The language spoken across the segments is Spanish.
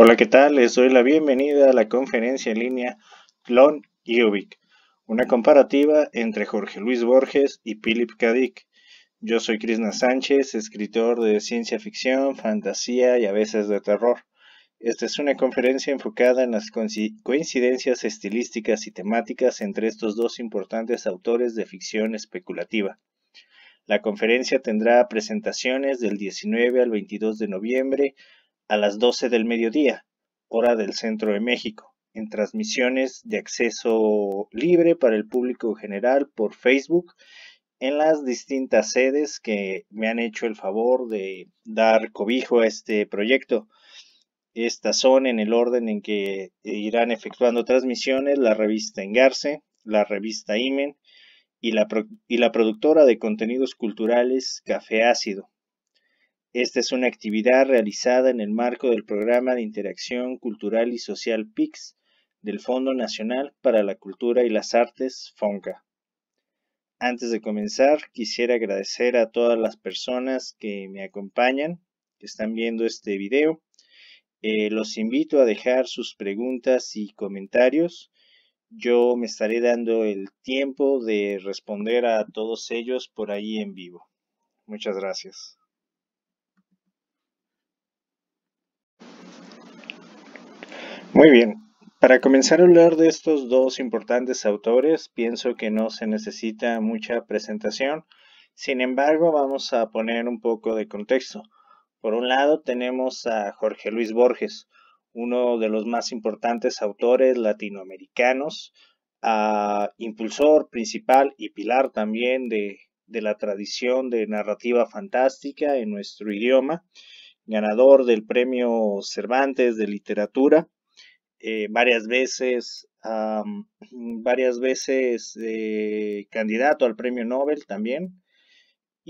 Hola, ¿qué tal? Les doy la bienvenida a la conferencia en línea Clon y Ubik, una comparativa entre Jorge Luis Borges y Philip K. Dick. Yo soy Krishna Sánchez, escritor de ciencia ficción, fantasía y a veces de terror. Esta es una conferencia enfocada en las coincidencias estilísticas y temáticas entre estos dos importantes autores de ficción especulativa. La conferencia tendrá presentaciones del 19 al 22 de noviembre a las 12 del mediodía, hora del centro de México, en transmisiones de acceso libre para el público general por Facebook en las distintas sedes que me han hecho el favor de dar cobijo a este proyecto. Estas son en el orden en que irán efectuando transmisiones la revista Engarce, la revista Imen y la, y la productora de contenidos culturales Café Ácido. Esta es una actividad realizada en el marco del programa de interacción cultural y social PICS del Fondo Nacional para la Cultura y las Artes, FONCA. Antes de comenzar, quisiera agradecer a todas las personas que me acompañan, que están viendo este video. Eh, los invito a dejar sus preguntas y comentarios. Yo me estaré dando el tiempo de responder a todos ellos por ahí en vivo. Muchas gracias. Muy bien, para comenzar a hablar de estos dos importantes autores, pienso que no se necesita mucha presentación, sin embargo vamos a poner un poco de contexto. Por un lado tenemos a Jorge Luis Borges, uno de los más importantes autores latinoamericanos, impulsor principal y pilar también de, de la tradición de narrativa fantástica en nuestro idioma, ganador del Premio Cervantes de Literatura eh, varias veces, varias veces eh, candidato al premio Nobel también.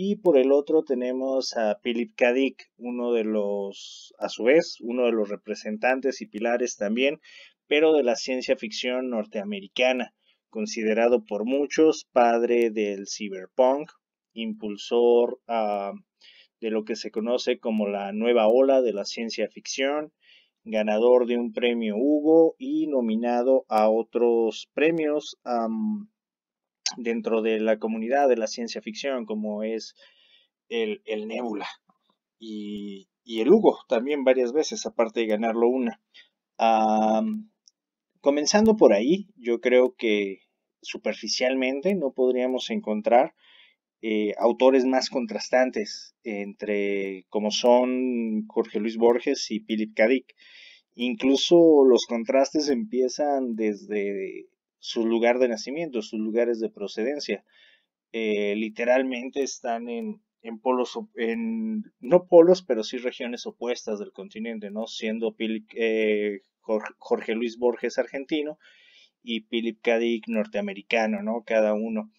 Y por el otro tenemos a Philip K. Dick, uno de los, a su vez, uno de los representantes y pilares también, pero de la ciencia ficción norteamericana, considerado por muchos padre del cyberpunk, impulsor de lo que se conoce como la nueva ola de la ciencia ficción, ganador de un premio Hugo y nominado a otros premios dentro de la comunidad de la ciencia ficción, como es el, el Nebula y, el Hugo también varias veces, aparte de ganarlo una. comenzando por ahí, yo creo que superficialmente no podríamos encontrar eh, autores más contrastantes entre como son Jorge Luis Borges y Philip K. Incluso los contrastes empiezan desde su lugar de nacimiento, sus lugares de procedencia. Eh, literalmente están en, en polos, en, no polos, pero sí regiones opuestas del continente, ¿no? Siendo eh, Jorge Luis Borges argentino y Philip K. norteamericano, ¿no? Cada uno.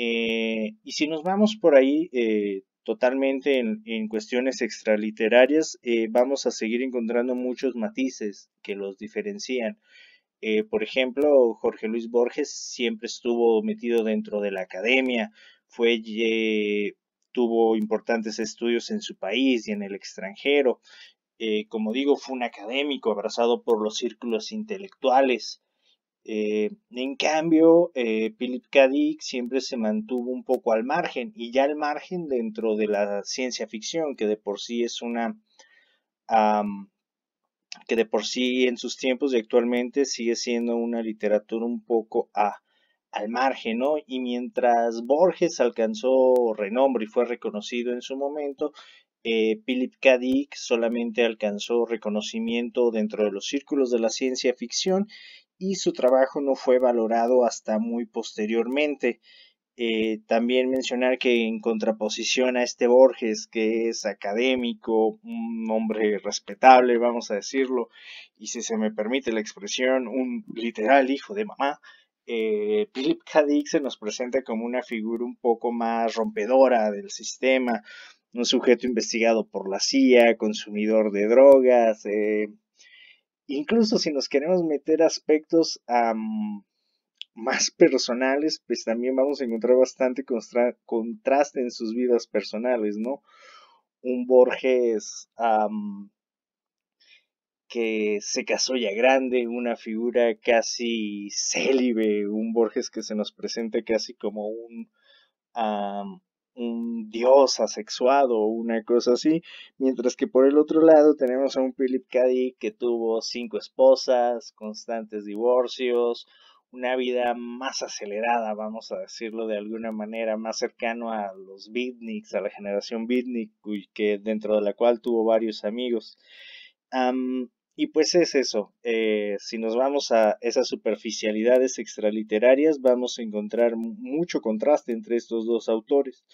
Eh, y si nos vamos por ahí eh, totalmente en, cuestiones extraliterarias, eh, vamos a seguir encontrando muchos matices que los diferencian. por ejemplo, Jorge Luis Borges siempre estuvo metido dentro de la academia, fue tuvo importantes estudios en su país y en el extranjero. como digo, fue un académico abrazado por los círculos intelectuales. Eh, en cambio, eh, Philip K. Dick siempre se mantuvo un poco al margen y ya al margen dentro de la ciencia ficción, que de por sí es una... que de por sí en sus tiempos y actualmente sigue siendo una literatura un poco al margen, ¿no? Y mientras Borges alcanzó renombre y fue reconocido en su momento, eh, Philip K. Dick solamente alcanzó reconocimiento dentro de los círculos de la ciencia ficción y su trabajo no fue valorado hasta muy posteriormente. Eh, también mencionar que en contraposición a este Borges, que es académico, un hombre respetable, vamos a decirlo, y si se me permite la expresión, un literal hijo de mamá, eh, Philip K. se nos presenta como una figura un poco más rompedora del sistema, un sujeto investigado por la CIA, consumidor de drogas, eh, Incluso si nos queremos meter aspectos más personales, pues también vamos a encontrar bastante contraste en sus vidas personales, ¿no? Un Borges que se casó ya grande, una figura casi célibe, un Borges que se nos presenta casi como un un dios asexuado o una cosa así, mientras que por el otro lado tenemos a un Philip Caddy que tuvo cinco esposas, constantes divorcios, una vida más acelerada, vamos a decirlo de alguna manera, más cercano a los beatniks, a la generación beatnik, que dentro de la cual tuvo varios amigos. Y pues es eso, eh, si nos vamos a esas superficialidades extraliterarias, vamos a encontrar mucho contraste entre estos dos autores.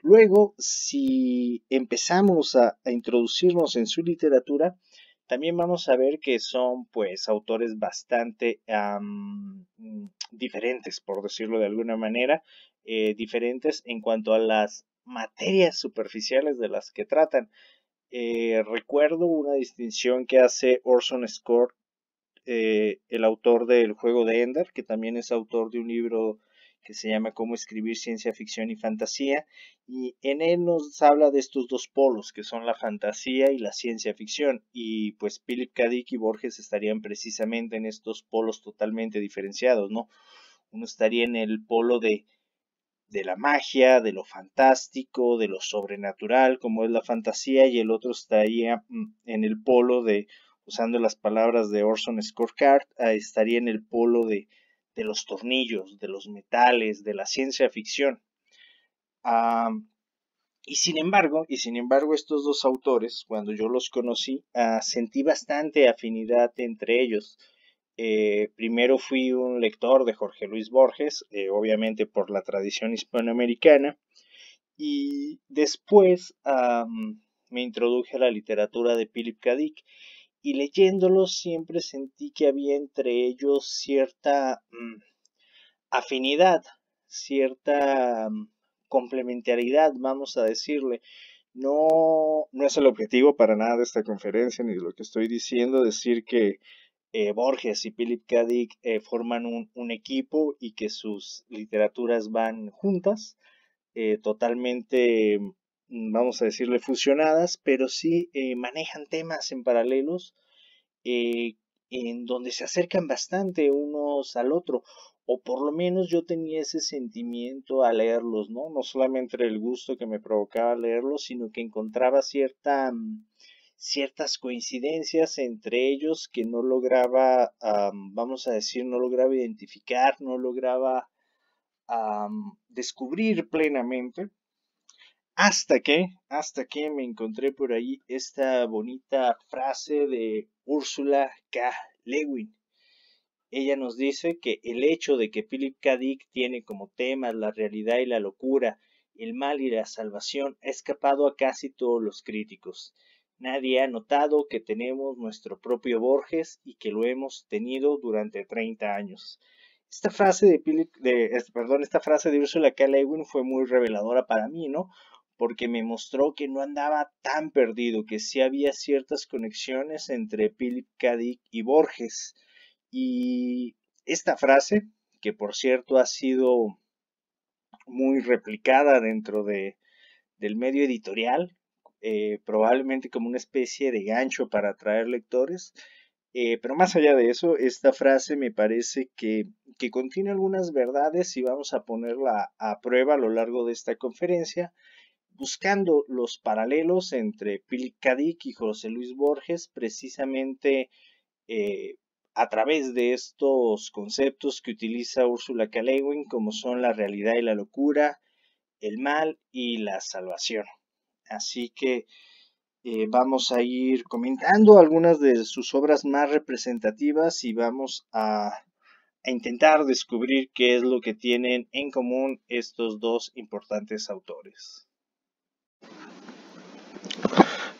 Luego, si empezamos a, introducirnos en su literatura, también vamos a ver que son pues autores bastante diferentes, por decirlo de alguna manera, eh, diferentes en cuanto a las materias superficiales de las que tratan. Eh, recuerdo una distinción que hace Orson Scott, eh, el autor del juego de Ender, que también es autor de un libro que se llama Cómo escribir ciencia ficción y fantasía, y en él nos habla de estos dos polos, que son la fantasía y la ciencia ficción, y pues Philip K. y Borges estarían precisamente en estos polos totalmente diferenciados, ¿no? Uno estaría en el polo de de la magia, de lo fantástico, de lo sobrenatural, como es la fantasía, y el otro estaría ah, mm, en el polo de, usando las palabras de Orson Scott Card, ah, estaría en el polo de, de, los tornillos, de los metales, de la ciencia ficción. y sin embargo, y sin embargo, estos dos autores, cuando yo los conocí, ah, sentí bastante afinidad entre ellos. Eh, primero fui un lector de Jorge Luis Borges, eh, obviamente por la tradición hispanoamericana, y después me introduje a la literatura de Philip K. y leyéndolo siempre sentí que había entre ellos cierta mm, afinidad, cierta complementaridad, complementariedad, vamos a decirle. No, no es el objetivo para nada de esta conferencia, ni de lo que estoy diciendo, decir que eh, Borges y Philip K. Dick eh, forman un, equipo y que sus literaturas van juntas, eh, totalmente, mm, vamos a decirle, fusionadas, pero sí manejan temas en paralelos en donde se acercan bastante unos al otro, o por lo menos yo tenía ese sentimiento al leerlos, ¿no? No solamente el gusto que me provocaba leerlos, sino que encontraba cierta... Mm, ciertas coincidencias entre ellos que no lograba, vamos a decir, no lograba identificar, no lograba descubrir plenamente. Hasta que, hasta que me encontré por ahí esta bonita frase de Úrsula K. Lewin. Ella nos dice que el hecho de que Philip K. Dick tiene como temas la realidad y la locura, el mal y la salvación, ha escapado a casi todos los críticos. Nadie ha notado que tenemos nuestro propio Borges y que lo hemos tenido durante 30 años. Esta frase de, de perdón, esta frase de Ursula K. Lewin fue muy reveladora para mí, ¿no? Porque me mostró que no andaba tan perdido, que sí había ciertas conexiones entre Philip K. y Borges. Y esta frase, que por cierto ha sido muy replicada dentro de, del medio editorial, eh, probablemente como una especie de gancho para atraer lectores. Eh, pero más allá de eso, esta frase me parece que, contiene algunas verdades y vamos a ponerla a prueba a lo largo de esta conferencia, buscando los paralelos entre Pilkadik y José Luis Borges, precisamente eh, a través de estos conceptos que utiliza Úrsula K. como son la realidad y la locura, el mal y la salvación. Así que eh, vamos a ir comentando algunas de sus obras más representativas y vamos a, intentar descubrir qué es lo que tienen en común estos dos importantes autores.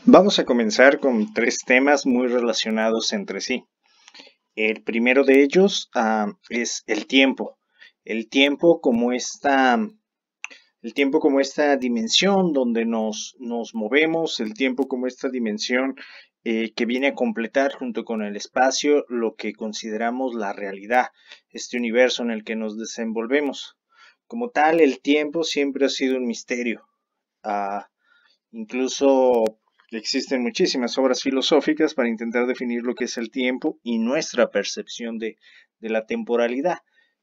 Vamos a comenzar con tres temas muy relacionados entre sí. El primero de ellos ah, es el tiempo. El tiempo como esta el tiempo como esta dimensión donde nos, nos movemos, el tiempo como esta dimensión eh, que viene a completar junto con el espacio lo que consideramos la realidad, este universo en el que nos desenvolvemos. Como tal, el tiempo siempre ha sido un misterio. Ah, incluso existen muchísimas obras filosóficas para intentar definir lo que es el tiempo y nuestra percepción de, de la temporalidad.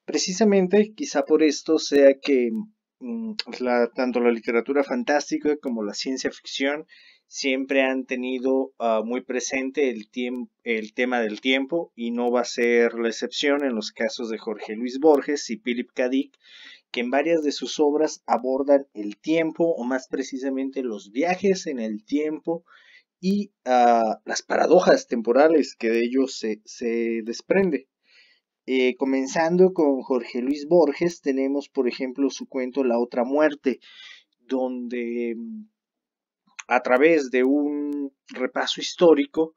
Precisamente, quizá por esto sea que Mm, pues, tanto la literatura fantástica como la ciencia ficción siempre han tenido ah, muy presente el, tema del tiempo y no va a ser la excepción en los casos de Jorge Luis Borges y Philip K. Dick, que en varias de sus obras abordan el tiempo o más precisamente los viajes en el tiempo y ah, las paradojas temporales que de ellos se, se desprende. Eh, comenzando con Jorge Luis Borges, tenemos por ejemplo su cuento La otra muerte, donde mm, a través de un repaso histórico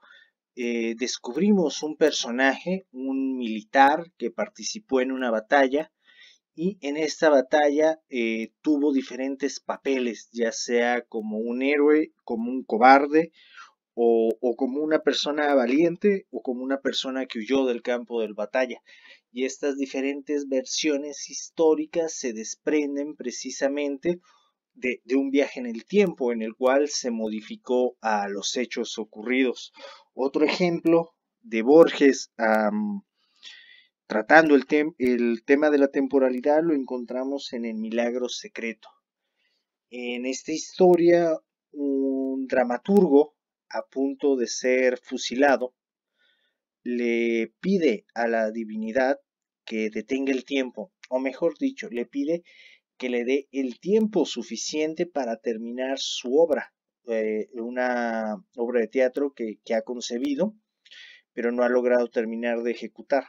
eh, descubrimos un personaje, un militar que participó en una batalla y en esta batalla eh, tuvo diferentes papeles, ya sea como un héroe, como un cobarde o, como una persona valiente o como una persona que huyó del campo de batalla. Y estas diferentes versiones históricas se desprenden precisamente de, un viaje en el tiempo en el cual se modificó a los hechos ocurridos. Otro ejemplo de Borges tratando el, el tema de la temporalidad lo encontramos en El Milagro Secreto. En esta historia, un dramaturgo a punto de ser fusilado, le pide a la divinidad que detenga el tiempo, o mejor dicho, le pide que le dé el tiempo suficiente para terminar su obra, eh, una obra de teatro que ha concebido, pero no ha logrado terminar de ejecutar.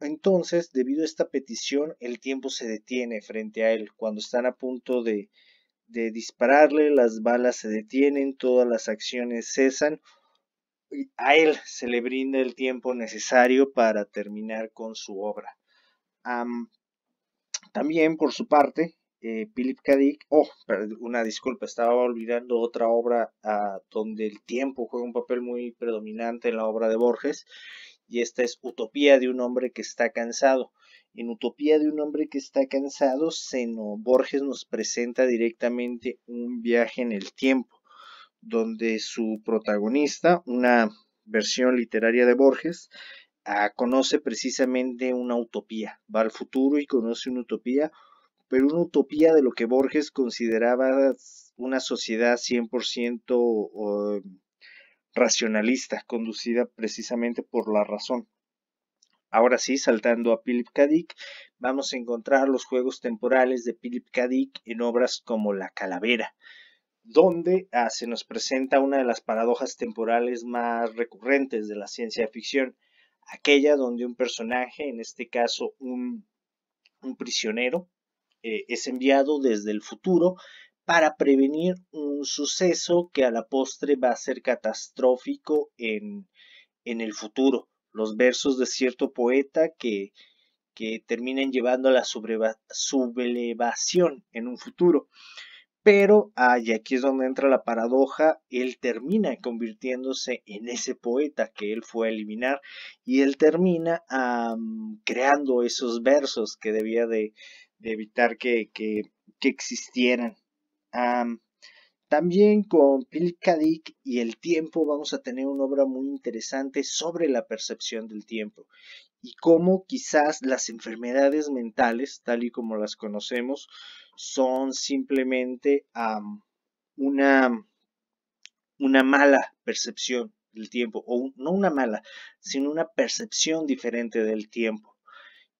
Entonces, debido a esta petición, el tiempo se detiene frente a él cuando están a punto de, de dispararle, las balas se detienen, todas las acciones cesan. a él se le brinda el tiempo necesario para terminar con su obra. también, por su parte, eh, Philip K. oh, una disculpa, estaba olvidando otra obra ah, donde el tiempo juega un papel muy predominante en la obra de Borges, y esta es Utopía de un hombre que está cansado. En Utopía de un hombre que está cansado, Borges nos presenta directamente un viaje en el tiempo, donde su protagonista, una versión literaria de Borges, ah, conoce precisamente una utopía, va al futuro y conoce una utopía, pero una utopía de lo que Borges consideraba una sociedad 100% eh, racionalista, conducida precisamente por la razón ahora sí, saltando a Philip K. Dick, vamos a encontrar los juegos temporales de Philip K. Dick en obras como La Calavera, donde ah, se nos presenta una de las paradojas temporales más recurrentes de la ciencia ficción, aquella donde un personaje, en este caso un, prisionero, eh, es enviado desde el futuro para prevenir un suceso que a la postre va a ser catastrófico en el futuro los versos de cierto poeta que, que terminan llevando a la sublevación en un futuro. Pero, y aquí es donde entra la paradoja, él termina convirtiéndose en ese poeta que él fue a eliminar y él termina creando esos versos que debía de, evitar que, existieran. También con Pilkadik y el tiempo vamos a tener una obra muy interesante sobre la percepción del tiempo y cómo quizás las enfermedades mentales, tal y como las conocemos, son simplemente una, una mala percepción del tiempo, o no una mala, sino una percepción diferente del tiempo.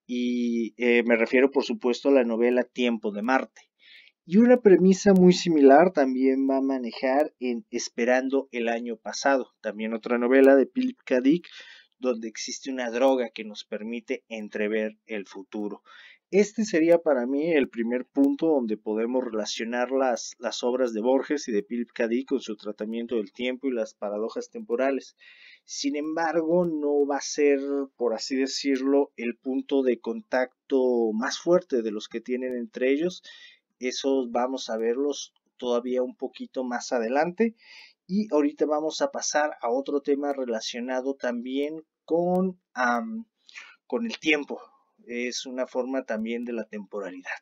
Y eh, me refiero, por supuesto, a la novela Tiempo de Marte. Y una premisa muy similar también va a manejar en Esperando el año pasado, también otra novela de Philip K. Dick, donde existe una droga que nos permite entrever el futuro. Este sería para mí el primer punto donde podemos relacionar las, obras de Borges y de Philip K. Dick con su tratamiento del tiempo y las paradojas temporales. Sin embargo, no va a ser, por así decirlo, el punto de contacto más fuerte de los que tienen entre ellos eso vamos a verlos todavía un poquito más adelante. Y ahorita vamos a pasar a otro tema relacionado también con, con el tiempo. Es una forma también de la temporalidad.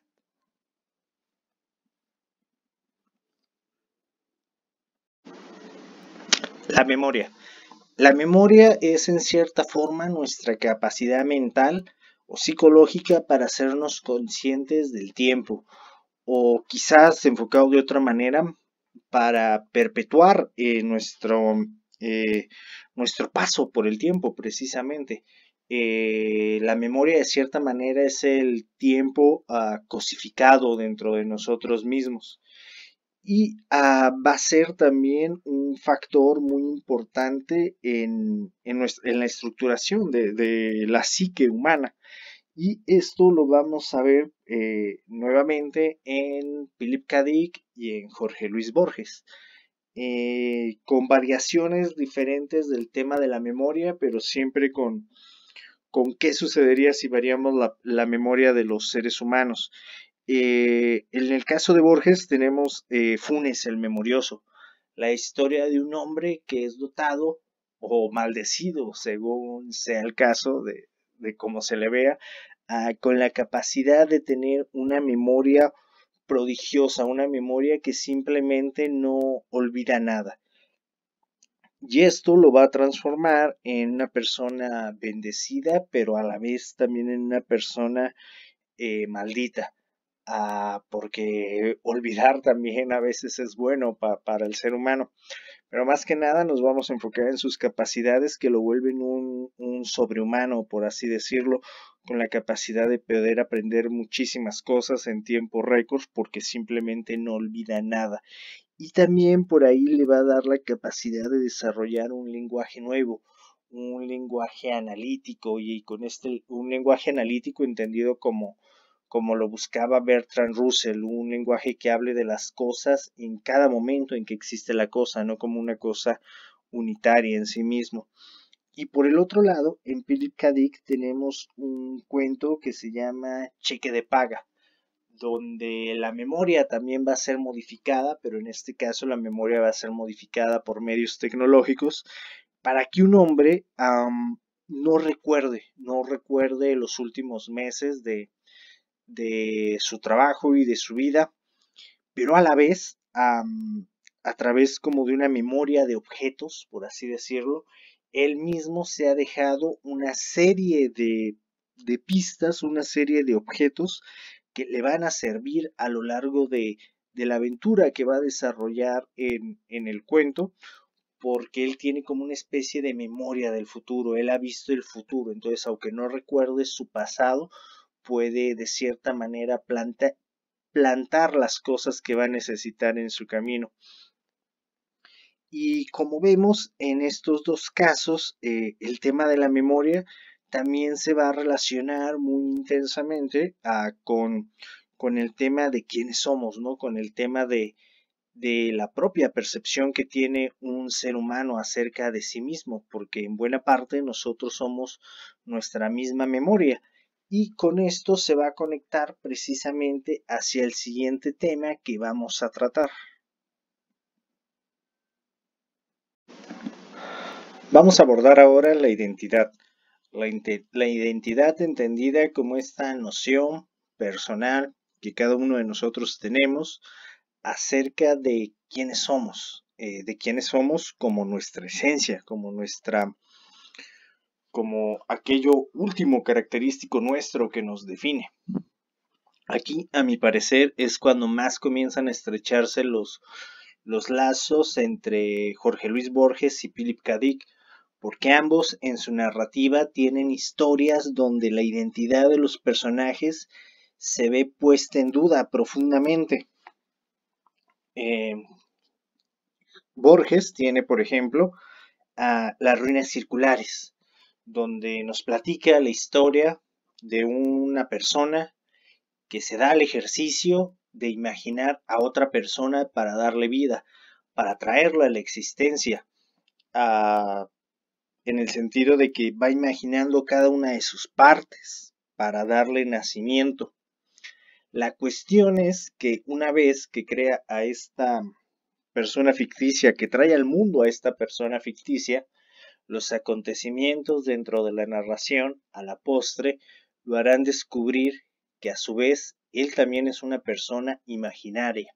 La memoria. La memoria es en cierta forma nuestra capacidad mental o psicológica para hacernos conscientes del tiempo o quizás enfocado de otra manera para perpetuar eh, nuestro, eh, nuestro paso por el tiempo precisamente. Eh, la memoria de cierta manera es el tiempo ah, cosificado dentro de nosotros mismos y ah, va a ser también un factor muy importante en, la estructuración de, la psique humana. Y esto lo vamos a ver eh, nuevamente en Philip K. Dick y en Jorge Luis Borges. Eh, con variaciones diferentes del tema de la memoria, pero siempre con, con qué sucedería si variamos la, memoria de los seres humanos. Eh, en el caso de Borges tenemos Funes el Memorioso, la historia de un hombre que es dotado o maldecido, según sea el caso de, de cómo se le vea, ah, con la capacidad de tener una memoria prodigiosa, una memoria que simplemente no olvida nada. Y esto lo va a transformar en una persona bendecida, pero a la vez también en una persona eh, maldita. Ah, porque olvidar también a veces es bueno para el ser humano. Pero más que nada nos vamos a enfocar en sus capacidades que lo vuelven un, un sobrehumano, por así decirlo, con la capacidad de poder aprender muchísimas cosas en tiempo récord porque simplemente no olvida nada. Y también por ahí le va a dar la capacidad de desarrollar un lenguaje nuevo, un lenguaje analítico y con este un lenguaje analítico entendido como como lo buscaba Bertrand Russell, un lenguaje que hable de las cosas en cada momento en que existe la cosa, no como una cosa unitaria en sí mismo. Y por el otro lado, en Philip K. Dick tenemos un cuento que se llama Cheque de Paga, donde la memoria también va a ser modificada, pero en este caso la memoria va a ser modificada por medios tecnológicos para que un hombre no recuerde, no recuerde los últimos meses de, de su trabajo y de su vida, pero a la vez a través como de una memoria de objetos, por así decirlo, él mismo se ha dejado una serie de, de pistas, una serie de objetos que le van a servir a lo largo de, de la aventura que va a desarrollar en, en, el cuento, porque él tiene como una especie de memoria del futuro, él ha visto el futuro, entonces aunque no recuerde su pasado, puede de cierta manera plantar las cosas que va a necesitar en su camino. Y como vemos en estos dos casos, eh, el tema de la memoria también se va a relacionar muy intensamente ah, con, el tema de quiénes somos, ¿no? Con el tema de la propia percepción que tiene un ser humano acerca de sí mismo, porque en buena parte nosotros somos nuestra misma memoria y con esto se va a conectar precisamente hacia el siguiente tema que vamos a tratar. Vamos a abordar ahora la identidad. La, identidad entendida como esta noción personal que cada uno de nosotros tenemos acerca de quiénes somos, eh, de quiénes somos como nuestra esencia, como nuestra como aquello último característico nuestro que nos define. Aquí, a mi parecer, es cuando más comienzan a estrecharse los, lazos entre Jorge Luis Borges y Philip K. Dick, porque ambos en su narrativa tienen historias donde la identidad de los personajes se ve puesta en duda profundamente. Em, Borges tiene, por ejemplo, a las ruinas circulares, donde nos platica la historia de una persona que se da el ejercicio de imaginar a otra persona para darle vida, para traerla a la existencia, en el sentido de que va imaginando cada una de sus partes para darle nacimiento. La cuestión es que una vez que crea a esta persona ficticia, que trae al mundo a esta persona ficticia, los acontecimientos dentro de la narración, a la postre, lo harán descubrir que a su vez él también es una persona imaginaria,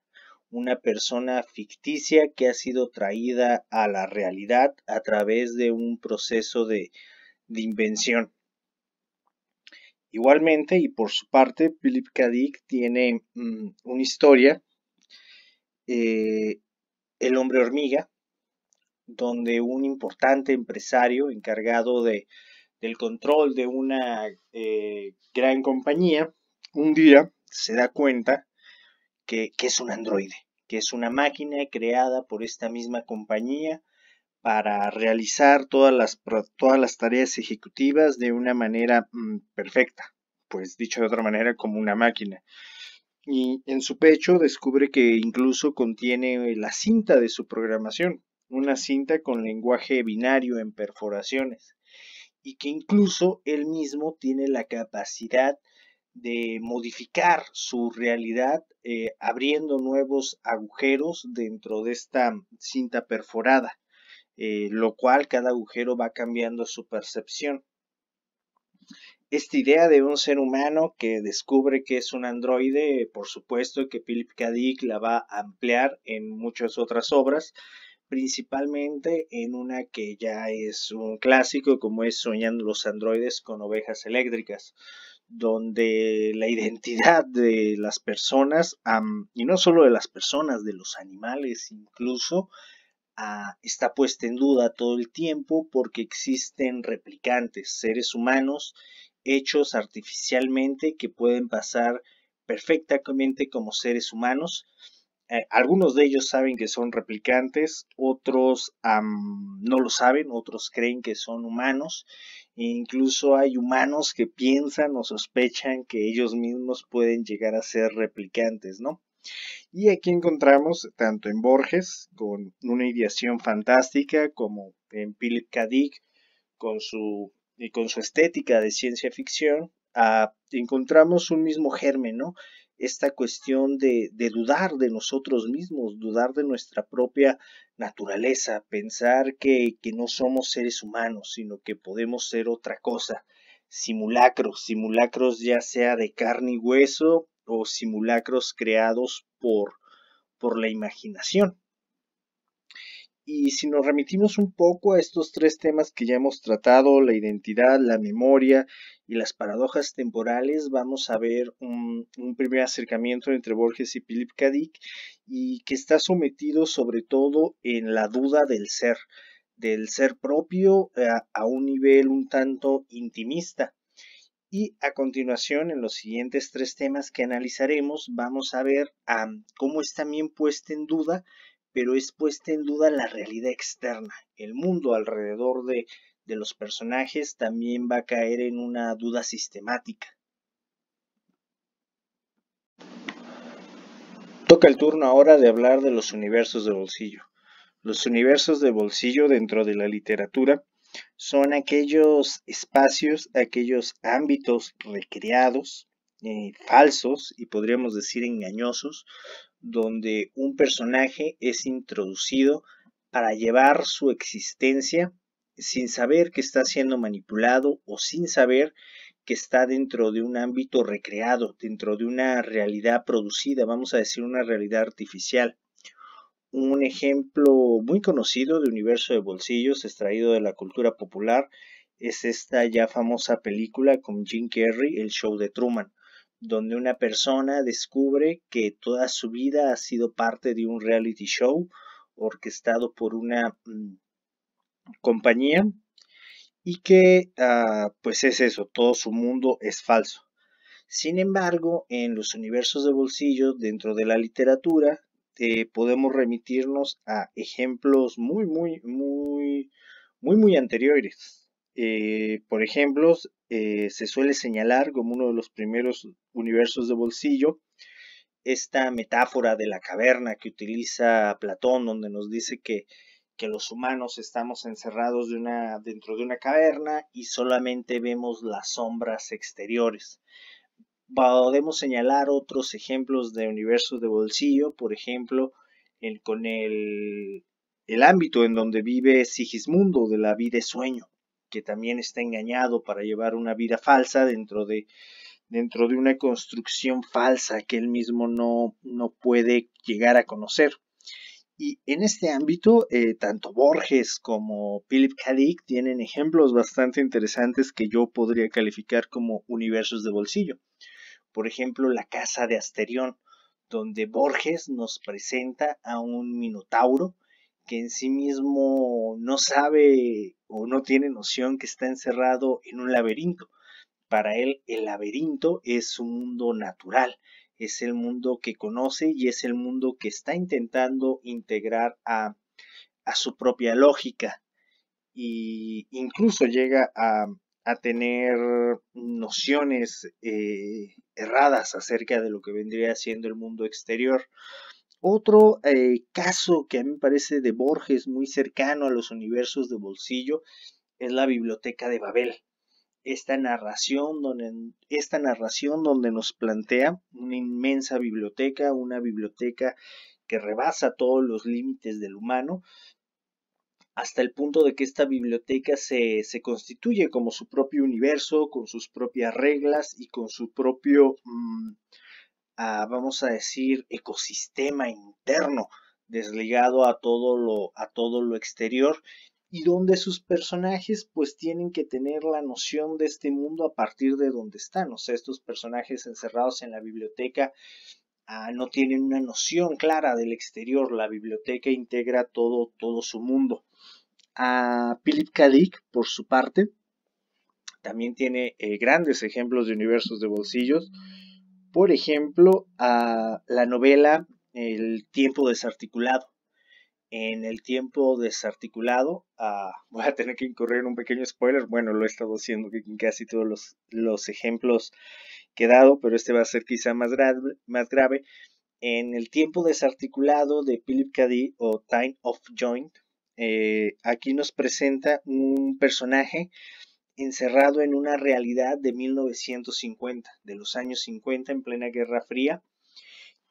una persona ficticia que ha sido traída a la realidad a través de un proceso de, invención. Igualmente, y por su parte, Philip K. Dick tiene mm, una historia, eh, El hombre hormiga, donde un importante empresario encargado de, del control de una eh, gran compañía, un día se da cuenta que, es un androide, que es una máquina creada por esta misma compañía para realizar todas las, todas las tareas ejecutivas de una manera mm, perfecta, pues dicho de otra manera, como una máquina. Y en su pecho descubre que incluso contiene la cinta de su programación, una cinta con lenguaje binario en perforaciones y que incluso él mismo tiene la capacidad de modificar su realidad eh, abriendo nuevos agujeros dentro de esta cinta perforada, eh, lo cual cada agujero va cambiando su percepción. Esta idea de un ser humano que descubre que es un androide, por supuesto que Philip K. Dick la va a ampliar en muchas otras obras, principalmente en una que ya es un clásico como es Soñando los androides con ovejas eléctricas, donde la identidad de las personas, y no solo de las personas, de los animales incluso, ah, está puesta en duda todo el tiempo porque existen replicantes, seres humanos hechos artificialmente que pueden pasar perfectamente como seres humanos eh, algunos de ellos saben que son replicantes, otros no lo saben, otros creen que son humanos. E incluso hay humanos que piensan o sospechan que ellos mismos pueden llegar a ser replicantes, ¿no? Y aquí encontramos tanto en Borges con una ideación fantástica como en Philip K. con su, con su estética de ciencia ficción, encontramos un mismo germen, ¿no? esta cuestión de, dudar de nosotros mismos, dudar de nuestra propia naturaleza, pensar que, que no somos seres humanos, sino que podemos ser otra cosa. Simulacros, simulacros ya sea de carne y hueso o simulacros creados por, por la imaginación. Y si nos remitimos un poco a estos tres temas que ya hemos tratado, la identidad, la memoria y las paradojas temporales, vamos a ver un, primer acercamiento entre Borges y Philip K. Dick y que está sometido sobre todo en la duda del ser, del ser propio eh, a, un nivel un tanto intimista. Y a continuación, en los siguientes tres temas que analizaremos, vamos a ver cómo es también puesta en duda pero es puesta en duda la realidad externa. El mundo alrededor de, los personajes también va a caer en una duda sistemática. Toca el turno ahora de hablar de los universos de bolsillo. Los universos de bolsillo dentro de la literatura son aquellos espacios, aquellos ámbitos recreados, eh, falsos y podríamos decir engañosos, donde un personaje es introducido para llevar su existencia sin saber que está siendo manipulado o sin saber que está dentro de un ámbito recreado, dentro de una realidad producida, vamos a decir una realidad artificial. Un ejemplo muy conocido de universo de bolsillos extraído de la cultura popular es esta ya famosa película con Jim Carrey, El Show de Truman donde una persona descubre que toda su vida ha sido parte de un reality show orquestado por una mm, compañía y que ah, pues es eso, todo su mundo es falso. Sin embargo, en los universos de bolsillo dentro de la literatura eh, podemos remitirnos a ejemplos muy, muy, muy, muy, muy anteriores. Eh, por ejemplo, eh, se suele señalar como uno de los primeros universos de bolsillo esta metáfora de la caverna que utiliza Platón, donde nos dice que, los humanos estamos encerrados dentro de una caverna y solamente vemos las sombras exteriores. Podemos señalar otros ejemplos de universos de bolsillo, por ejemplo, el, con el, ámbito en donde vive Sigismundo de la vida de sueño que también está engañado para llevar una vida falsa dentro de, dentro de una construcción falsa que él mismo no, no puede llegar a conocer. Y en este ámbito, eh, tanto Borges como Philip K. Dick tienen ejemplos bastante interesantes que yo podría calificar como universos de bolsillo. Por ejemplo, la casa de Asterión, donde Borges nos presenta a un minotauro que en sí mismo no sabe o no tiene noción que está encerrado en un laberinto. Para él el laberinto es un mundo natural, es el mundo que conoce y es el mundo que está intentando integrar a, su propia lógica. Y incluso llega a, tener nociones eh, erradas acerca de lo que vendría siendo el mundo exterior. Otro eh, caso que a mí me parece de Borges muy cercano a los universos de bolsillo es la Biblioteca de Babel. Esta narración, donde, esta narración donde nos plantea una inmensa biblioteca, una biblioteca que rebasa todos los límites del humano, hasta el punto de que esta biblioteca se, constituye como su propio universo, con sus propias reglas y con su propio, mm, vamos a decir, ecosistema interno desligado a todo lo, a todo lo exterior y donde sus personajes pues tienen que tener la noción de este mundo a partir de donde están. O sea, estos personajes encerrados en la biblioteca ah, no tienen una noción clara del exterior. La biblioteca integra todo, todo su mundo. A ah, Philip K. Dick, por su parte, también tiene eh, grandes ejemplos de universos de bolsillos por ejemplo, a la novela El tiempo desarticulado. En el tiempo desarticulado, ah, voy a tener que incurrir en un pequeño spoiler. Bueno, lo he estado haciendo en casi todos los, ejemplos que he dado, pero este va a ser quizá más, grave, más grave. En el tiempo desarticulado de Philip K. o Time of Joint, eh, aquí nos presenta un personaje encerrado en una realidad de 1950, de los años 50 en plena Guerra Fría,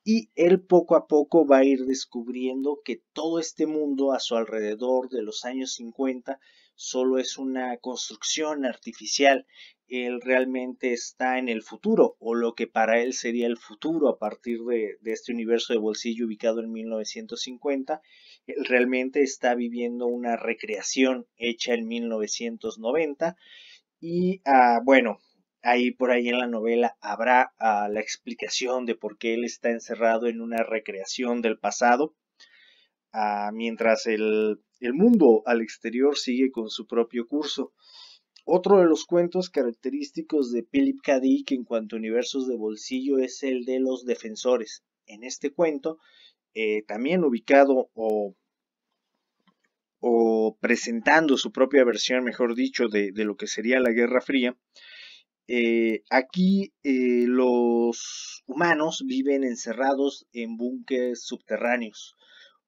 y él poco a poco va a ir descubriendo que todo este mundo a su alrededor de los años 50 solo es una construcción artificial. Él realmente está en el futuro, o lo que para él sería el futuro a partir de, este universo de bolsillo ubicado en 1950, realmente está viviendo una recreación hecha en 1990 y ah, bueno, ahí por ahí en la novela habrá ah, la explicación de por qué él está encerrado en una recreación del pasado, ah, mientras el, el, mundo al exterior sigue con su propio curso. Otro de los cuentos característicos de Philip K. Dick en cuanto a universos de bolsillo es el de los defensores. En este cuento, eh, también ubicado o, presentando su propia versión, mejor dicho, de, lo que sería la Guerra Fría. Eh, aquí eh, los humanos viven encerrados en búnkeres subterráneos,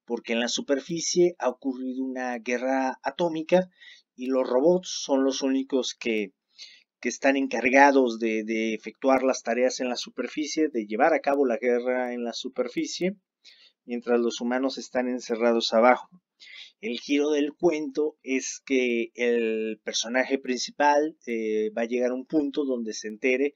porque en la superficie ha ocurrido una guerra atómica y los robots son los únicos que, están encargados de, de, efectuar las tareas en la superficie, de llevar a cabo la guerra en la superficie mientras los humanos están encerrados abajo. El giro del cuento es que el personaje principal eh, va a llegar a un punto donde se entere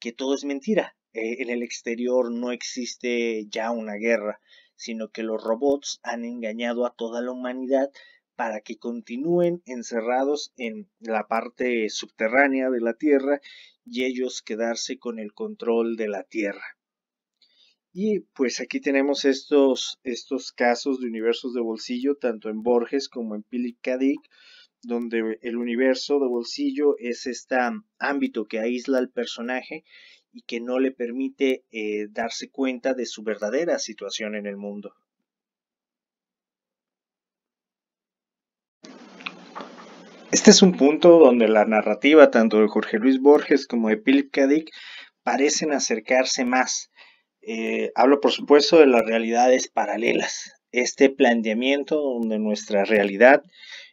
que todo es mentira. Eh, en el exterior no existe ya una guerra, sino que los robots han engañado a toda la humanidad para que continúen encerrados en la parte subterránea de la Tierra y ellos quedarse con el control de la Tierra. Y pues aquí tenemos estos, estos casos de universos de bolsillo, tanto en Borges como en Philip K. Dick, donde el universo de bolsillo es este ámbito que aísla al personaje y que no le permite eh, darse cuenta de su verdadera situación en el mundo. Este es un punto donde la narrativa tanto de Jorge Luis Borges como de Philip K. Dick parecen acercarse más eh, hablo, por supuesto, de las realidades paralelas. Este planteamiento donde nuestra realidad,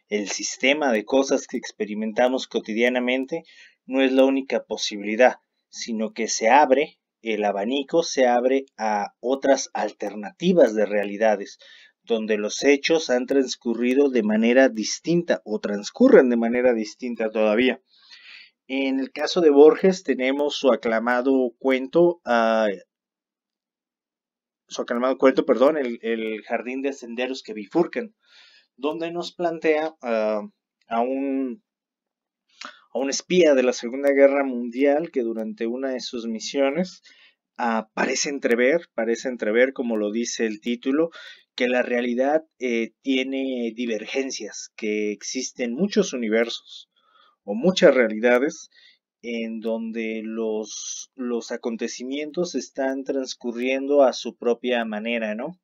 el sistema de cosas que experimentamos cotidianamente, no es la única posibilidad, sino que se abre, el abanico se abre a otras alternativas de realidades, donde los hechos han transcurrido de manera distinta o transcurren de manera distinta todavía. En el caso de Borges tenemos su aclamado cuento a ah, acalmado cuento, perdón, el, jardín de senderos que Bifurcan, donde nos plantea ah, a un a un espía de la Segunda Guerra Mundial que durante una de sus misiones ah, parece entrever, parece entrever, como lo dice el título, que la realidad eh, tiene divergencias, que existen muchos universos o muchas realidades en donde los, los acontecimientos están transcurriendo a su propia manera, ¿no?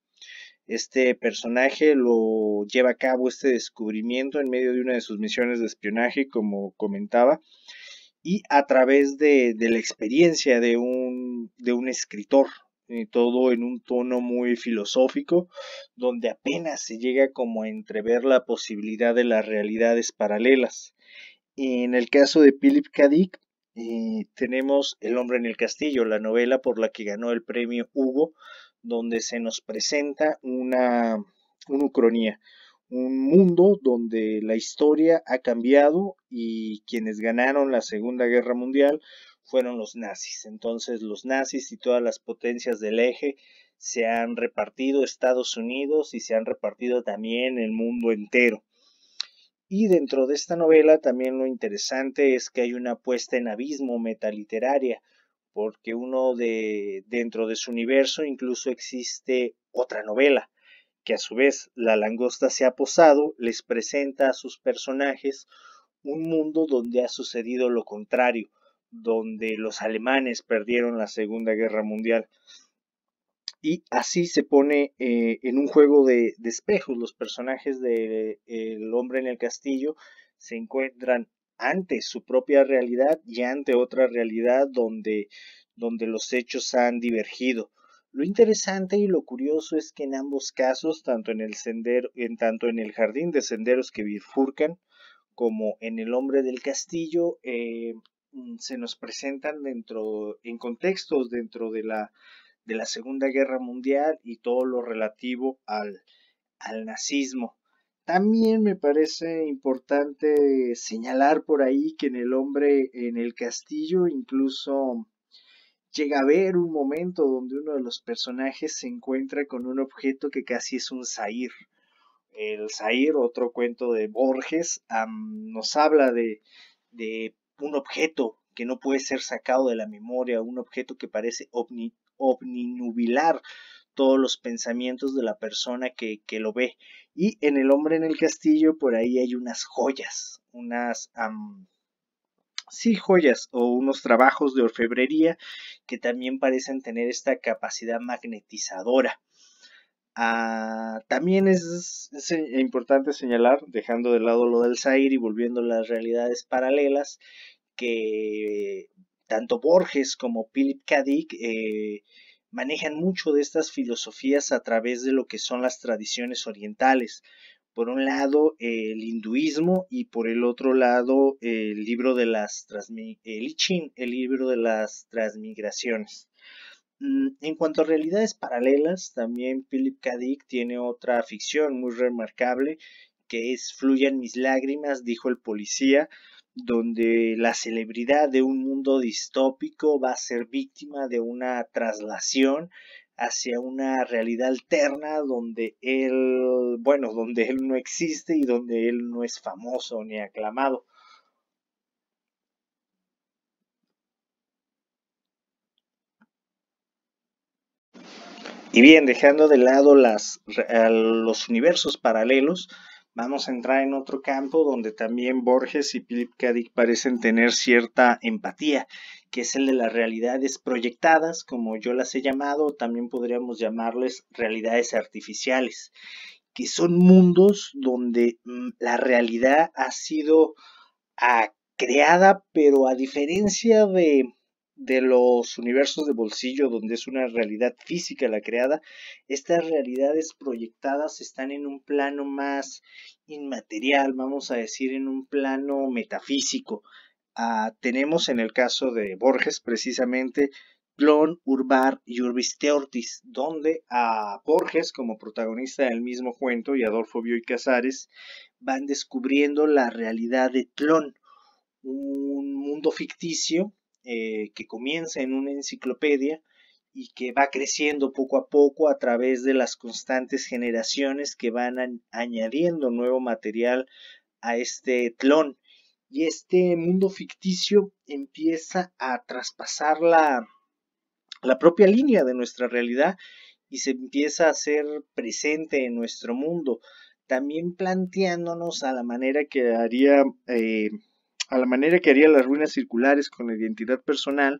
Este personaje lo lleva a cabo este descubrimiento en medio de una de sus misiones de espionaje, como comentaba, y a través de, de la experiencia de un, de un escritor, y eh, todo en un tono muy filosófico, donde apenas se llega como a entrever la posibilidad de las realidades paralelas. En el caso de Philip K. Eh, tenemos El hombre en el castillo, la novela por la que ganó el premio Hugo, donde se nos presenta una, una ucronía, un mundo donde la historia ha cambiado y quienes ganaron la Segunda Guerra Mundial fueron los nazis. Entonces los nazis y todas las potencias del eje se han repartido Estados Unidos y se han repartido también el mundo entero. Y dentro de esta novela también lo interesante es que hay una apuesta en abismo metaliteraria, porque uno de dentro de su universo incluso existe otra novela, que a su vez la langosta se ha posado, les presenta a sus personajes un mundo donde ha sucedido lo contrario, donde los alemanes perdieron la Segunda Guerra Mundial. Y así se pone eh, en un juego de, espejos. Los personajes del de, hombre en el castillo se encuentran ante su propia realidad y ante otra realidad donde, donde los hechos han divergido. Lo interesante y lo curioso es que en ambos casos, tanto en el sendero, en tanto en el jardín de senderos que bifurcan, como en el hombre del castillo, eh, se nos presentan dentro, en contextos dentro de la de la Segunda Guerra Mundial y todo lo relativo al, nazismo. También me parece importante señalar por ahí que en el hombre en el castillo incluso llega a haber un momento donde uno de los personajes se encuentra con un objeto que casi es un Zair. El Zair, otro cuento de Borges, nos habla de, un objeto que no puede ser sacado de la memoria, un objeto que parece ovni nubilar todos los pensamientos de la persona que, lo ve. Y en El hombre en el castillo, por ahí hay unas joyas, unas... sí, joyas o unos trabajos de orfebrería que también parecen tener esta capacidad magnetizadora. Ah, también es, es, eh, importante señalar, dejando de lado lo del Zaire y volviendo a las realidades paralelas, que tanto Borges como Philip K. Eh, manejan mucho de estas filosofías a través de lo que son las tradiciones orientales. Por un lado, el hinduismo y por el otro lado, el libro de las el el libro de las transmigraciones. Mm, en cuanto a realidades paralelas, también Philip K. tiene otra ficción muy remarcable que es Fluyan mis lágrimas, dijo el policía, donde la celebridad de un mundo distópico va a ser víctima de una traslación hacia una realidad alterna donde él, bueno, donde él no existe y donde él no es famoso ni aclamado. Y bien, dejando de lado las, los universos paralelos, vamos a entrar en otro campo donde también Borges y Philip K. Dick parecen tener cierta empatía, que es el de las realidades proyectadas, como yo las he llamado, también podríamos llamarles realidades artificiales, que son mundos donde mm, la realidad ha sido ah, creada, pero a diferencia de de los universos de bolsillo, donde es una realidad física la creada, estas realidades proyectadas están en un plano más inmaterial, vamos a decir, en un plano metafísico. Ah, tenemos en el caso de Borges precisamente Clon, Urbar y Urbis Teortis, donde a Borges, como protagonista del mismo cuento, y Adolfo Bioy Casares, van descubriendo la realidad de Clon, un mundo ficticio eh, que comienza en una enciclopedia y que va creciendo poco a poco a través de las constantes generaciones que van añadiendo nuevo material a este tlón. Y este mundo ficticio empieza a traspasar la, la propia línea de nuestra realidad y se empieza a hacer presente en nuestro mundo, también planteándonos a la manera que haría eh, a la manera que haría las ruinas circulares con la identidad personal,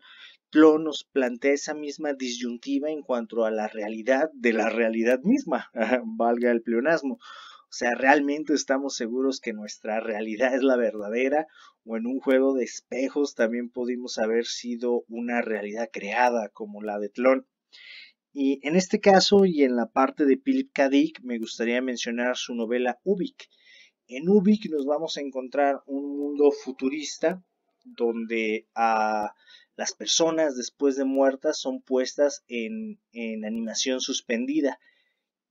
Tlon nos plantea esa misma disyuntiva en cuanto a la realidad de la realidad misma, valga el pleonasmo. O sea, ¿realmente estamos seguros que nuestra realidad es la verdadera? ¿O en un juego de espejos también pudimos haber sido una realidad creada como la de Tlón? Y en este caso y en la parte de Philip K. Dick me gustaría mencionar su novela Ubik, en Ubik nos vamos a encontrar un mundo futurista donde a ah, las personas después de muertas son puestas en, animación suspendida,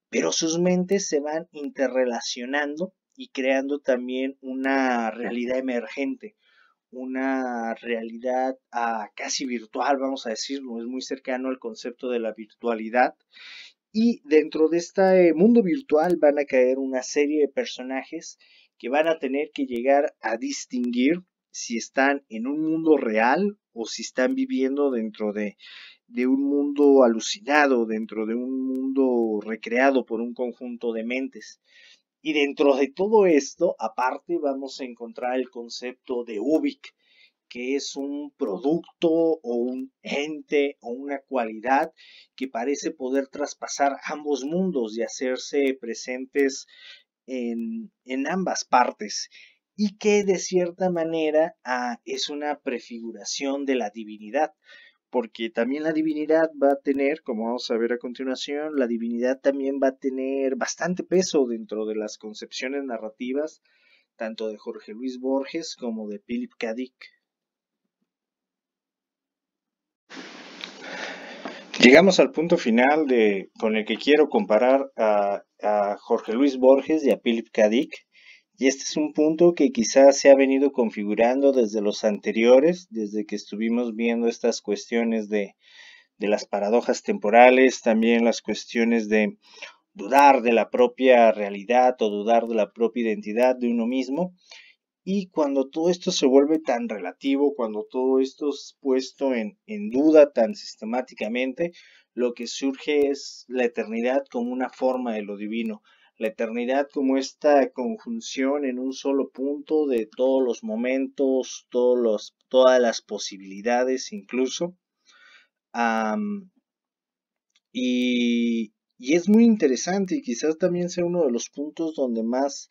pero sus mentes se van interrelacionando y creando también una realidad emergente, una realidad ah, casi virtual, vamos a decirlo, es muy cercano al concepto de la virtualidad y dentro de este eh, mundo virtual van a caer una serie de personajes que van a tener que llegar a distinguir si están en un mundo real o si están viviendo dentro de, un mundo alucinado, dentro de un mundo recreado por un conjunto de mentes. Y dentro de todo esto, aparte, vamos a encontrar el concepto de Ubik, que es un producto o un ente o una cualidad que parece poder traspasar ambos mundos y hacerse presentes en, ambas partes y que de cierta manera ah, es una prefiguración de la divinidad porque también la divinidad va a tener, como vamos a ver a continuación, la divinidad también va a tener bastante peso dentro de las concepciones narrativas, tanto de Jorge Luis Borges como de Philip K. Llegamos al punto final de, con el que quiero comparar a, Jorge Luis Borges y a Philip K. Dick. Y este es un punto que quizás se ha venido configurando desde los anteriores, desde que estuvimos viendo estas cuestiones de, de las paradojas temporales, también las cuestiones de dudar de la propia realidad o dudar de la propia identidad de uno mismo. Y cuando todo esto se vuelve tan relativo, cuando todo esto es puesto en, duda tan sistemáticamente, lo que surge es la eternidad como una forma de lo divino, la eternidad como esta conjunción en un solo punto de todos los momentos, todos los, todas las posibilidades incluso. y, y es muy interesante y quizás también sea uno de los puntos donde más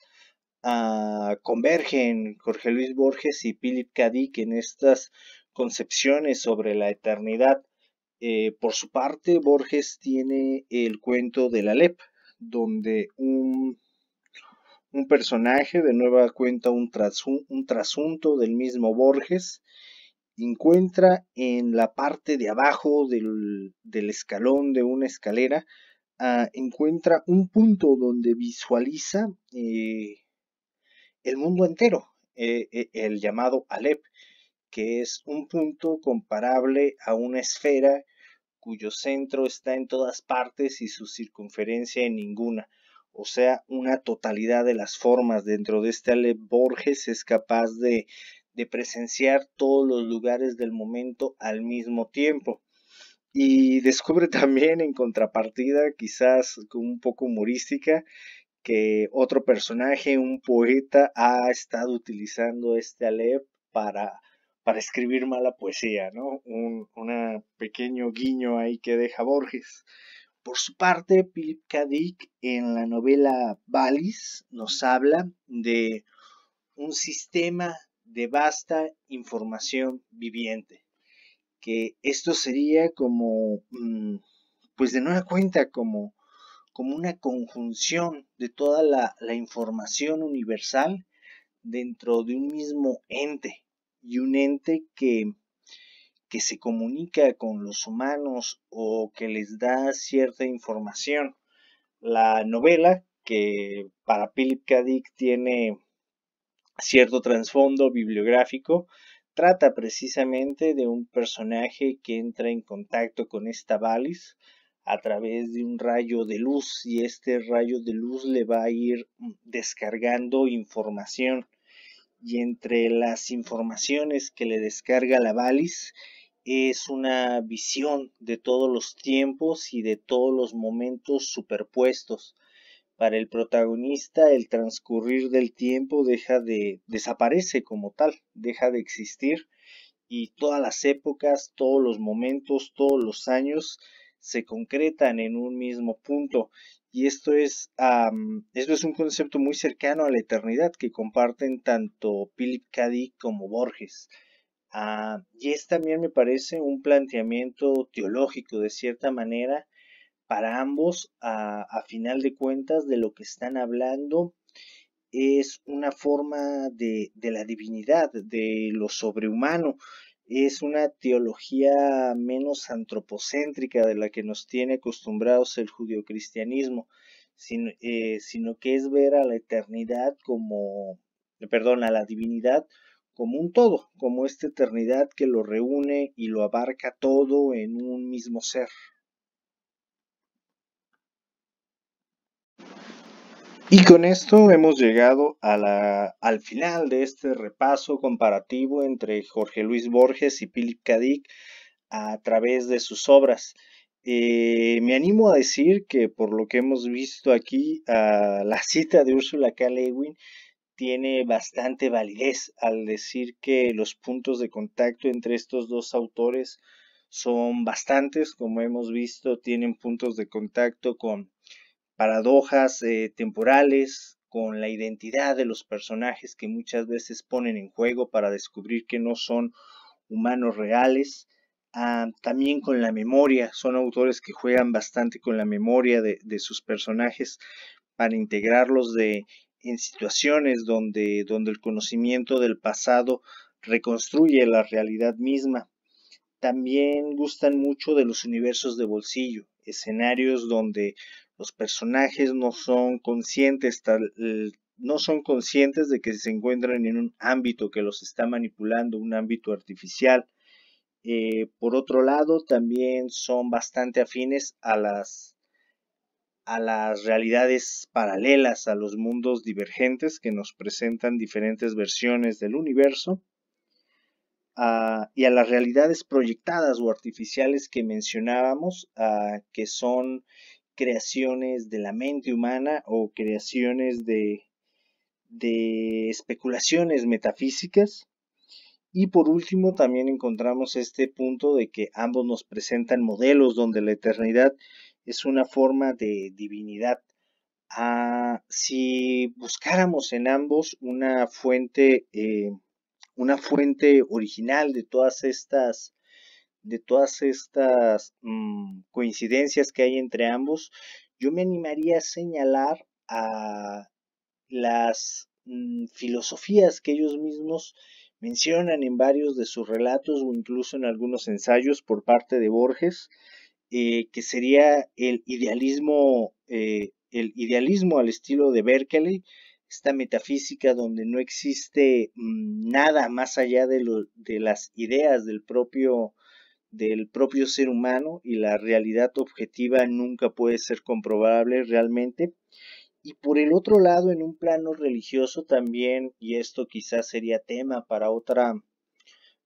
Ah, convergen Jorge Luis Borges y Philip K. Dick en estas concepciones sobre la eternidad. Eh, por su parte, Borges tiene el cuento de la LEP, donde un, personaje, de nueva cuenta un, un trasunto del mismo Borges, encuentra en la parte de abajo del, escalón de una escalera, ah, encuentra un punto donde visualiza eh, el mundo entero, eh, eh, el llamado Alep, que es un punto comparable a una esfera cuyo centro está en todas partes y su circunferencia en ninguna. O sea, una totalidad de las formas dentro de este Alep Borges es capaz de, de presenciar todos los lugares del momento al mismo tiempo. Y descubre también en contrapartida, quizás un poco humorística, que otro personaje, un poeta, ha estado utilizando este Alep para, para escribir mala poesía, ¿no? Un pequeño guiño ahí que deja Borges. Por su parte, Philip K. en la novela Balis nos habla de un sistema de vasta información viviente, que esto sería como, mm, pues de nueva cuenta, como como una conjunción de toda la, información universal dentro de un mismo ente y un ente que, que se comunica con los humanos o que les da cierta información. La novela, que para Philip K. tiene cierto trasfondo bibliográfico, trata precisamente de un personaje que entra en contacto con esta Valis a través de un rayo de luz y este rayo de luz le va a ir descargando información y entre las informaciones que le descarga la Valis es una visión de todos los tiempos y de todos los momentos superpuestos. Para el protagonista el transcurrir del tiempo deja de desaparece como tal, deja de existir y todas las épocas, todos los momentos, todos los años se concretan en un mismo punto. Y esto es, es un concepto muy cercano a la eternidad que comparten tanto Philip Caddy como Borges. Ah, y es también, me parece, un planteamiento teológico, de cierta manera, para ambos, a final de cuentas, de lo que están hablando es una forma de, de la divinidad, de lo sobrehumano es una teología menos antropocéntrica de la que nos tiene acostumbrados el judio-cristianismo, sino, eh, sino, que es ver a la eternidad como, perdón, a la divinidad como un todo, como esta eternidad que lo reúne y lo abarca todo en un mismo ser. Y con esto hemos llegado a la, al final de este repaso comparativo entre Jorge Luis Borges y Philip K. Dick a través de sus obras. Eh, me animo a decir que por lo que hemos visto aquí, ah, la cita de Ursula K. Lewin tiene bastante validez al decir que los puntos de contacto entre estos dos autores son bastantes, como hemos visto, tienen puntos de contacto con paradojas eh, temporales, con la identidad de los personajes que muchas veces ponen en juego para descubrir que no son humanos reales. Ah, también con la memoria, son autores que juegan bastante con la memoria de, de sus personajes para integrarlos de, en situaciones donde, donde el conocimiento del pasado reconstruye la realidad misma. También gustan mucho de los universos de bolsillo, escenarios donde los personajes no son conscientes eh, no son conscientes de que se encuentran en un ámbito que los está manipulando, un ámbito artificial. Eh, por otro lado, también son bastante afines a las, a las realidades paralelas, a los mundos divergentes que nos presentan diferentes versiones del universo ah, y a las realidades proyectadas o artificiales que mencionábamos, ah, que son creaciones de la mente humana o creaciones de, especulaciones metafísicas. Y por último, también encontramos este punto de que ambos nos presentan modelos donde la eternidad es una forma de divinidad. Ah, si buscáramos en ambos una fuente, eh, una fuente original de todas estas de todas estas mm, coincidencias que hay entre ambos, yo me animaría a señalar a las mm, filosofías que ellos mismos mencionan en varios de sus relatos o incluso en algunos ensayos por parte de Borges, eh, que sería el idealismo, eh, el idealismo al estilo de Berkeley, esta metafísica donde no existe mm, nada más allá de las ideas del propio del propio ser humano y la realidad objetiva nunca puede ser comprobable realmente. Y por el otro lado, en un plano religioso también, y esto quizás sería tema para otra,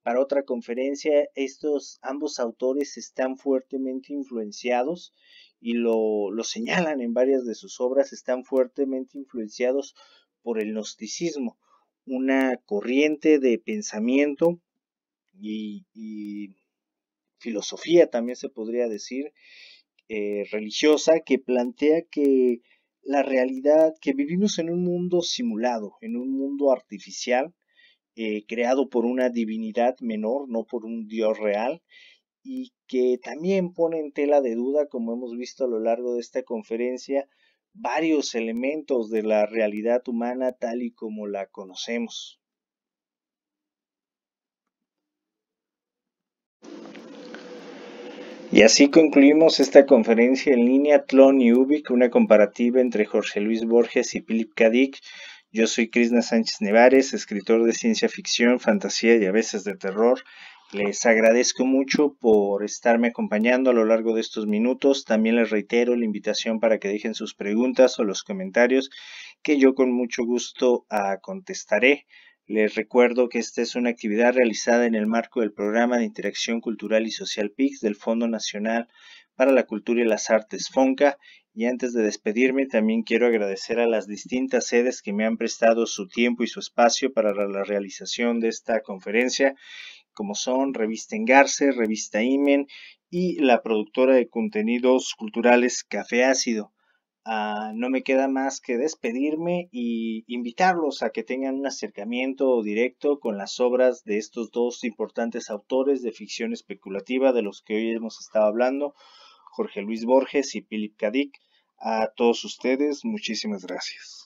para otra conferencia, estos ambos autores están fuertemente influenciados y lo, lo señalan en varias de sus obras, están fuertemente influenciados por el gnosticismo, una corriente de pensamiento y, y filosofía también se podría decir, eh, religiosa, que plantea que la realidad, que vivimos en un mundo simulado, en un mundo artificial, eh, creado por una divinidad menor, no por un Dios real, y que también pone en tela de duda, como hemos visto a lo largo de esta conferencia, varios elementos de la realidad humana tal y como la conocemos. Y así concluimos esta conferencia en línea Tlon y Ubic, una comparativa entre Jorge Luis Borges y Philip K. Dick. Yo soy Krisna Sánchez Nevares, escritor de ciencia ficción, fantasía y a veces de terror. Les agradezco mucho por estarme acompañando a lo largo de estos minutos. También les reitero la invitación para que dejen sus preguntas o los comentarios que yo con mucho gusto contestaré. Les recuerdo que esta es una actividad realizada en el marco del Programa de Interacción Cultural y Social PICS del Fondo Nacional para la Cultura y las Artes FONCA. Y antes de despedirme, también quiero agradecer a las distintas sedes que me han prestado su tiempo y su espacio para la realización de esta conferencia, como son Revista Engarce, Revista Imen y la productora de contenidos culturales Café Ácido. Ah, no me queda más que despedirme y invitarlos a que tengan un acercamiento directo con las obras de estos dos importantes autores de ficción especulativa de los que hoy hemos estado hablando, Jorge Luis Borges y Philip Kadik. A todos ustedes, muchísimas gracias.